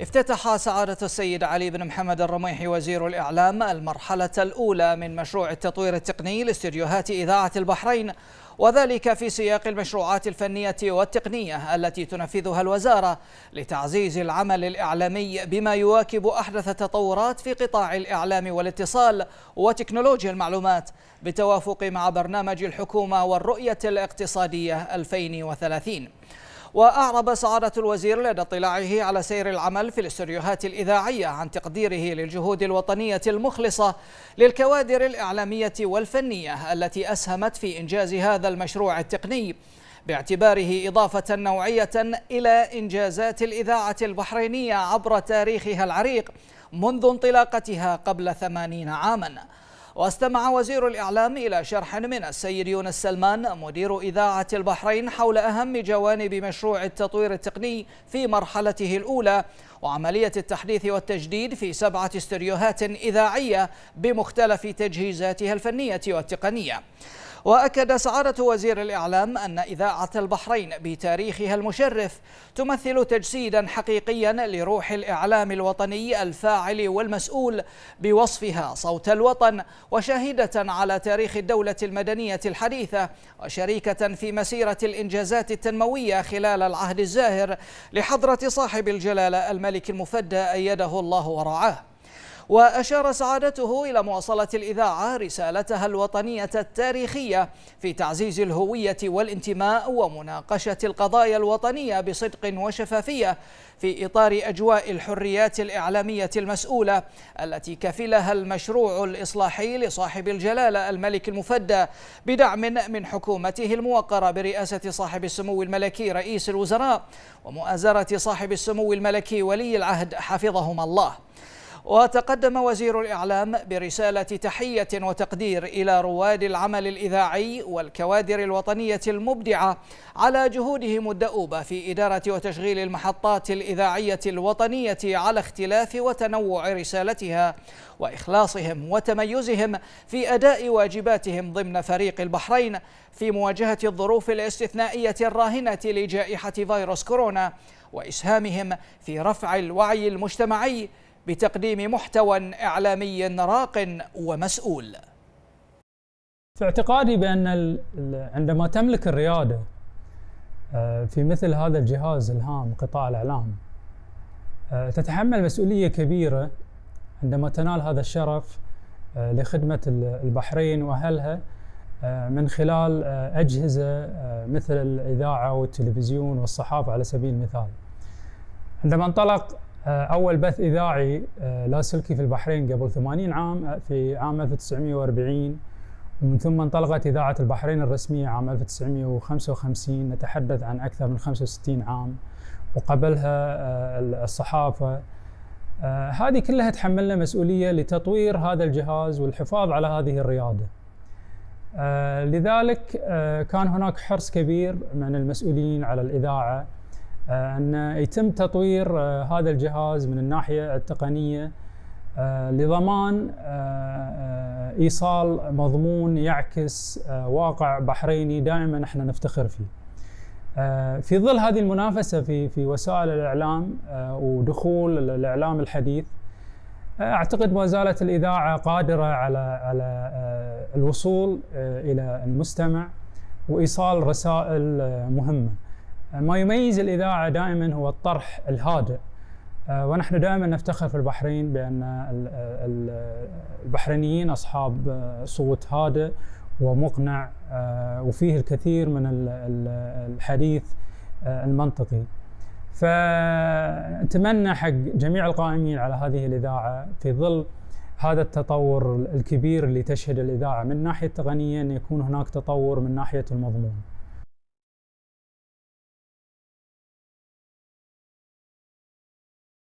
افتتح سعادة السيد علي بن محمد الرميحي وزير الإعلام المرحلة الأولى من مشروع التطوير التقني لاستديوهات إذاعة البحرين وذلك في سياق المشروعات الفنية والتقنية التي تنفذها الوزارة لتعزيز العمل الإعلامي بما يواكب أحدث التطورات في قطاع الإعلام والاتصال وتكنولوجيا المعلومات بالتوافق مع برنامج الحكومة والرؤية الاقتصادية 2030 وأعرب سعادة الوزير لدى اطلاعه على سير العمل في الاستوديوهات الإذاعية عن تقديره للجهود الوطنية المخلصة للكوادر الإعلامية والفنية التي أسهمت في إنجاز هذا المشروع التقني باعتباره إضافة نوعية إلى إنجازات الإذاعة البحرينية عبر تاريخها العريق منذ انطلاقتها قبل ثمانين عاماً واستمع وزير الإعلام إلى شرح من السيد يونس سلمان مدير إذاعة البحرين حول أهم جوانب مشروع التطوير التقني في مرحلته الأولى وعملية التحديث والتجديد في سبعة استوديوهات إذاعية بمختلف تجهيزاتها الفنية والتقنية وأكد سعادة وزير الإعلام أن إذاعة البحرين بتاريخها المشرف تمثل تجسيدا حقيقيا لروح الإعلام الوطني الفاعل والمسؤول بوصفها صوت الوطن وشاهدة على تاريخ الدولة المدنية الحديثة وشريكة في مسيرة الإنجازات التنموية خلال العهد الزاهر لحضرة صاحب الجلالة الملك المفدى أيده الله ورعاه وأشار سعادته إلى مواصلة الإذاعة رسالتها الوطنية التاريخية في تعزيز الهوية والانتماء ومناقشة القضايا الوطنية بصدق وشفافية في إطار أجواء الحريات الإعلامية المسؤولة التي كفلها المشروع الإصلاحي لصاحب الجلالة الملك المفدى بدعم من حكومته الموقرة برئاسة صاحب السمو الملكي رئيس الوزراء ومؤازرة صاحب السمو الملكي ولي العهد حفظهما الله وتقدم وزير الإعلام برسالة تحية وتقدير إلى رواد العمل الإذاعي والكوادر الوطنية المبدعة على جهودهم الدؤوبة في إدارة وتشغيل المحطات الإذاعية الوطنية على اختلاف وتنوع رسالتها وإخلاصهم وتميزهم في أداء واجباتهم ضمن فريق البحرين في مواجهة الظروف الاستثنائية الراهنة لجائحة فيروس كورونا وإسهامهم في رفع الوعي المجتمعي بتقديم محتوى إعلامي راق ومسؤول في اعتقادي بأن عندما تملك الريادة آه، في مثل هذا الجهاز الهام قطاع الإعلام آه، تتحمل مسؤولية كبيرة عندما تنال هذا الشرف آه، لخدمة البحرين وأهلها من خلال أجهزة مثل الإذاعة والتلفزيون والصحافة على سبيل المثال عندما انطلق آه، اول بث اذاعي آه، لاسلكي في البحرين قبل 80 عام آه، في عام 1940 ومن ثم انطلقت اذاعه البحرين الرسميه عام 1955 نتحدث عن اكثر من 65 عام وقبلها الصحافه هذه كلها تحملنا مسؤوليه لتطوير هذا الجهاز والحفاظ على هذه الرياضه. لذلك كان هناك حرص كبير من المسؤولين على الاذاعه آه، ان يتم تطوير آه، هذا الجهاز من الناحيه التقنيه آه، لضمان ايصال مضمون يعكس واقع بحريني دائما احنا نفتخر فيه. في ظل هذه المنافسه في في وسائل الاعلام ودخول الاعلام الحديث اعتقد ما زالت الاذاعه قادره على على الوصول الى المستمع وايصال رسائل مهمه. ما يميز الإذاعة دائما هو الطرح الهادئ آه، ونحن دائما نفتخر في البحرين بأن البحرينيين أصحاب آه، صوت هادئ ومقنع آه، وفيه الكثير من الحديث المنطقي فأتمنى حق جميع القائمين على هذه الإذاعة في ظل هذا التطور الكبير اللي تشهد الإذاعة من ناحية ان يكون هناك تطور من ناحية المضمون